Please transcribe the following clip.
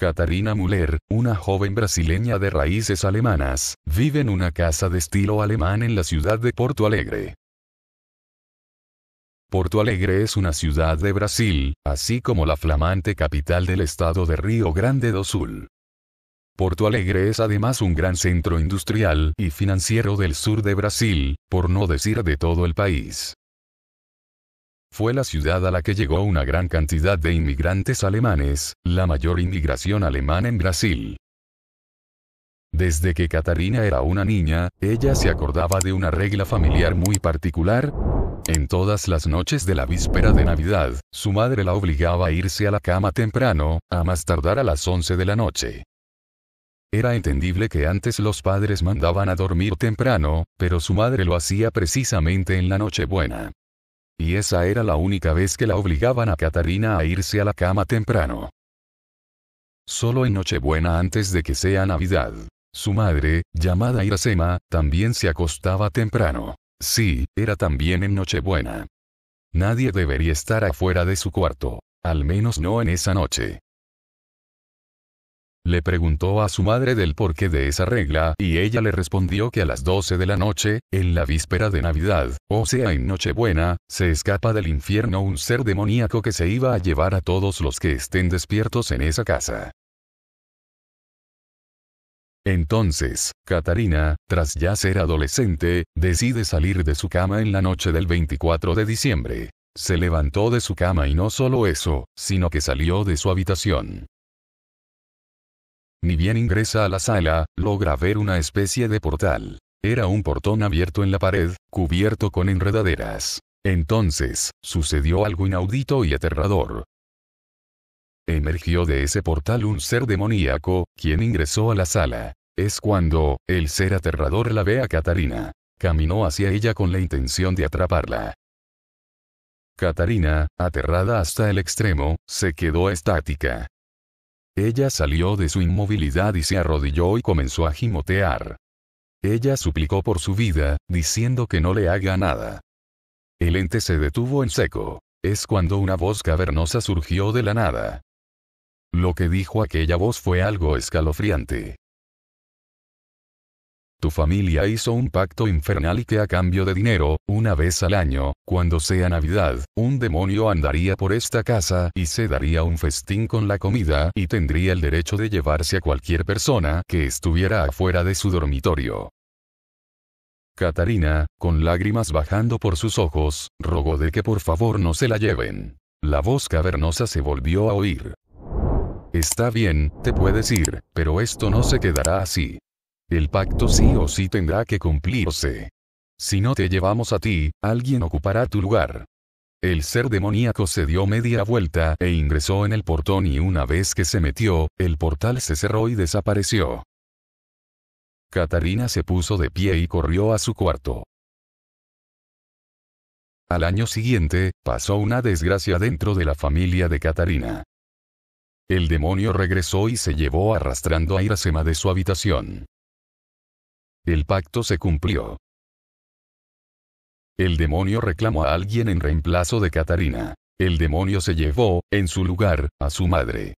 Catarina Müller, una joven brasileña de raíces alemanas, vive en una casa de estilo alemán en la ciudad de Porto Alegre. Porto Alegre es una ciudad de Brasil, así como la flamante capital del estado de Río Grande do Sul. Porto Alegre es además un gran centro industrial y financiero del sur de Brasil, por no decir de todo el país. Fue la ciudad a la que llegó una gran cantidad de inmigrantes alemanes, la mayor inmigración alemana en Brasil. Desde que Catarina era una niña, ella se acordaba de una regla familiar muy particular. En todas las noches de la víspera de Navidad, su madre la obligaba a irse a la cama temprano, a más tardar a las 11 de la noche. Era entendible que antes los padres mandaban a dormir temprano, pero su madre lo hacía precisamente en la Nochebuena. Y esa era la única vez que la obligaban a Catarina a irse a la cama temprano. Solo en Nochebuena antes de que sea Navidad. Su madre, llamada Iracema, también se acostaba temprano. Sí, era también en Nochebuena. Nadie debería estar afuera de su cuarto, al menos no en esa noche. Le preguntó a su madre del porqué de esa regla, y ella le respondió que a las 12 de la noche, en la víspera de Navidad, o sea en Nochebuena, se escapa del infierno un ser demoníaco que se iba a llevar a todos los que estén despiertos en esa casa. Entonces, Catarina, tras ya ser adolescente, decide salir de su cama en la noche del 24 de diciembre. Se levantó de su cama y no solo eso, sino que salió de su habitación. Ni bien ingresa a la sala, logra ver una especie de portal. Era un portón abierto en la pared, cubierto con enredaderas. Entonces, sucedió algo inaudito y aterrador. Emergió de ese portal un ser demoníaco, quien ingresó a la sala. Es cuando, el ser aterrador la ve a Catarina. Caminó hacia ella con la intención de atraparla. Catarina, aterrada hasta el extremo, se quedó estática. Ella salió de su inmovilidad y se arrodilló y comenzó a gimotear. Ella suplicó por su vida, diciendo que no le haga nada. El ente se detuvo en seco. Es cuando una voz cavernosa surgió de la nada. Lo que dijo aquella voz fue algo escalofriante. Tu familia hizo un pacto infernal y que a cambio de dinero, una vez al año, cuando sea Navidad, un demonio andaría por esta casa y se daría un festín con la comida y tendría el derecho de llevarse a cualquier persona que estuviera afuera de su dormitorio. Catarina, con lágrimas bajando por sus ojos, rogó de que por favor no se la lleven. La voz cavernosa se volvió a oír. Está bien, te puedes ir, pero esto no se quedará así. El pacto sí o sí tendrá que cumplirse. Si no te llevamos a ti, alguien ocupará tu lugar. El ser demoníaco se dio media vuelta e ingresó en el portón y una vez que se metió, el portal se cerró y desapareció. Catarina se puso de pie y corrió a su cuarto. Al año siguiente, pasó una desgracia dentro de la familia de Catarina. El demonio regresó y se llevó arrastrando a Irasema de su habitación. El pacto se cumplió. El demonio reclamó a alguien en reemplazo de Catarina. El demonio se llevó, en su lugar, a su madre.